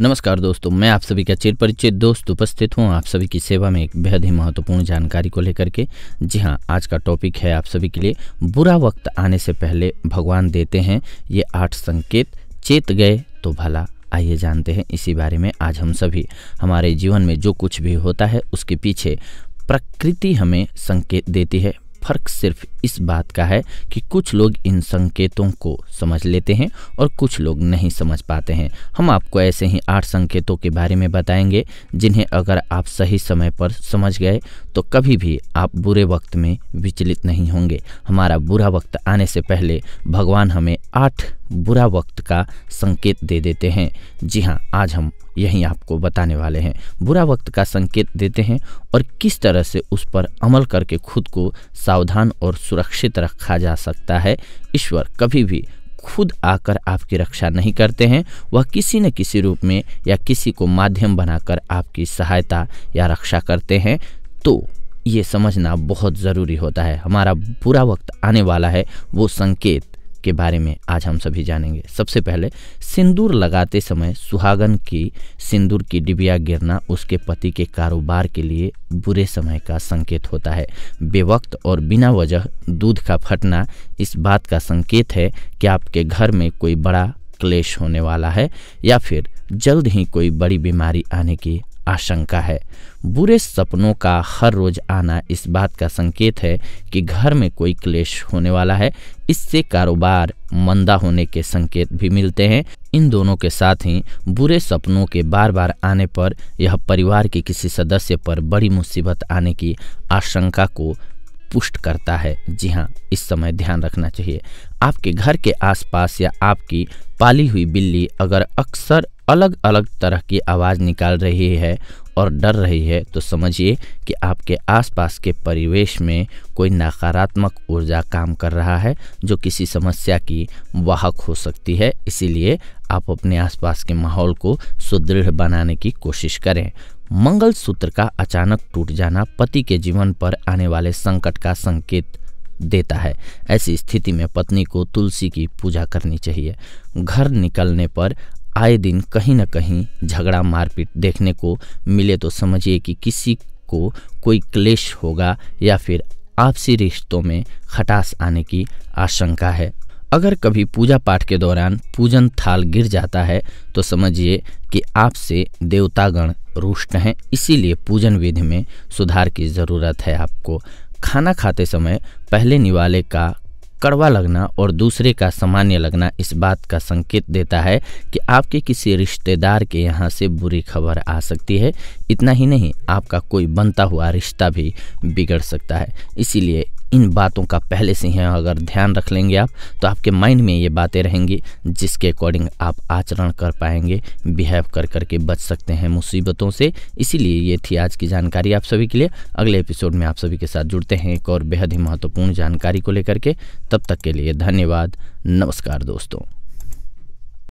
नमस्कार दोस्तों मैं आप सभी का चिर परिचित दोस्त उपस्थित हूँ आप सभी की सेवा में एक बेहद ही महत्वपूर्ण जानकारी को लेकर के जी हाँ आज का टॉपिक है आप सभी के लिए बुरा वक्त आने से पहले भगवान देते हैं ये आठ संकेत चेत गए तो भला आइए जानते हैं इसी बारे में आज हम सभी हमारे जीवन में जो कुछ भी होता है उसके पीछे प्रकृति हमें संकेत देती है फर्क सिर्फ इस बात का है कि कुछ लोग इन संकेतों को समझ लेते हैं और कुछ लोग नहीं समझ पाते हैं हम आपको ऐसे ही आठ संकेतों के बारे में बताएंगे जिन्हें अगर आप सही समय पर समझ गए तो कभी भी आप बुरे वक्त में विचलित नहीं होंगे हमारा बुरा वक्त आने से पहले भगवान हमें आठ बुरा वक्त का संकेत दे देते हैं जी हाँ आज हम यही आपको बताने वाले हैं बुरा वक्त का संकेत देते हैं और किस तरह से उस पर अमल करके खुद को साफ सावधान और सुरक्षित रखा जा सकता है ईश्वर कभी भी खुद आकर आपकी रक्षा नहीं करते हैं वह किसी न किसी रूप में या किसी को माध्यम बनाकर आपकी सहायता या रक्षा करते हैं तो ये समझना बहुत ज़रूरी होता है हमारा बुरा वक्त आने वाला है वो संकेत के बारे में आज हम सभी जानेंगे सबसे पहले सिंदूर लगाते समय सुहागन की सिंदूर की डिबिया गिरना उसके पति के कारोबार के लिए बुरे समय का संकेत होता है बेवक्त और बिना वजह दूध का फटना इस बात का संकेत है कि आपके घर में कोई बड़ा क्लेश होने वाला है या फिर जल्द ही कोई बड़ी बीमारी आने की आशंका है बुरे सपनों का हर रोज आना इस बात का संकेत है कि घर में कोई क्लेश होने वाला है इससे कारोबार मंदा होने के संकेत भी मिलते हैं इन दोनों के साथ ही बुरे सपनों के बार बार आने पर यह परिवार के किसी सदस्य पर बड़ी मुसीबत आने की आशंका को पुष्ट करता है जी हाँ इस समय ध्यान रखना चाहिए आपके घर के आसपास या आपकी पाली हुई बिल्ली अगर अक्सर अलग अलग तरह की आवाज़ निकाल रही है और डर रही है तो समझिए कि आपके आसपास के परिवेश में कोई नकारात्मक ऊर्जा काम कर रहा है जो किसी समस्या की वाहक हो सकती है इसीलिए आप अपने आसपास के माहौल को सुदृढ़ बनाने की कोशिश करें मंगल सूत्र का अचानक टूट जाना पति के जीवन पर आने वाले संकट का संकेत देता है ऐसी स्थिति में पत्नी को तुलसी की पूजा करनी चाहिए घर निकलने पर आए दिन कहीं ना कहीं झगड़ा मारपीट देखने को मिले तो समझिए कि किसी को कोई क्लेश होगा या फिर आपसी रिश्तों में खटास आने की आशंका है अगर कभी पूजा पाठ के दौरान पूजन थाल गिर जाता है तो समझिए कि आपसे देवतागण रुष्ट हैं इसीलिए पूजन विधि में सुधार की ज़रूरत है आपको खाना खाते समय पहले निवाले का कड़वा लगना और दूसरे का सामान्य लगना इस बात का संकेत देता है कि आपके किसी रिश्तेदार के यहाँ से बुरी खबर आ सकती है इतना ही नहीं आपका कोई बनता हुआ रिश्ता भी बिगड़ सकता है इसीलिए इन बातों का पहले से ही अगर ध्यान रख लेंगे आप तो आपके माइंड में ये बातें रहेंगी जिसके अकॉर्डिंग आप आचरण कर पाएंगे बिहेव कर करके बच सकते हैं मुसीबतों से इसीलिए ये थी आज की जानकारी आप सभी के लिए अगले एपिसोड में आप सभी के साथ जुड़ते हैं एक और बेहद ही महत्वपूर्ण जानकारी को लेकर के तब तक के लिए धन्यवाद नमस्कार दोस्तों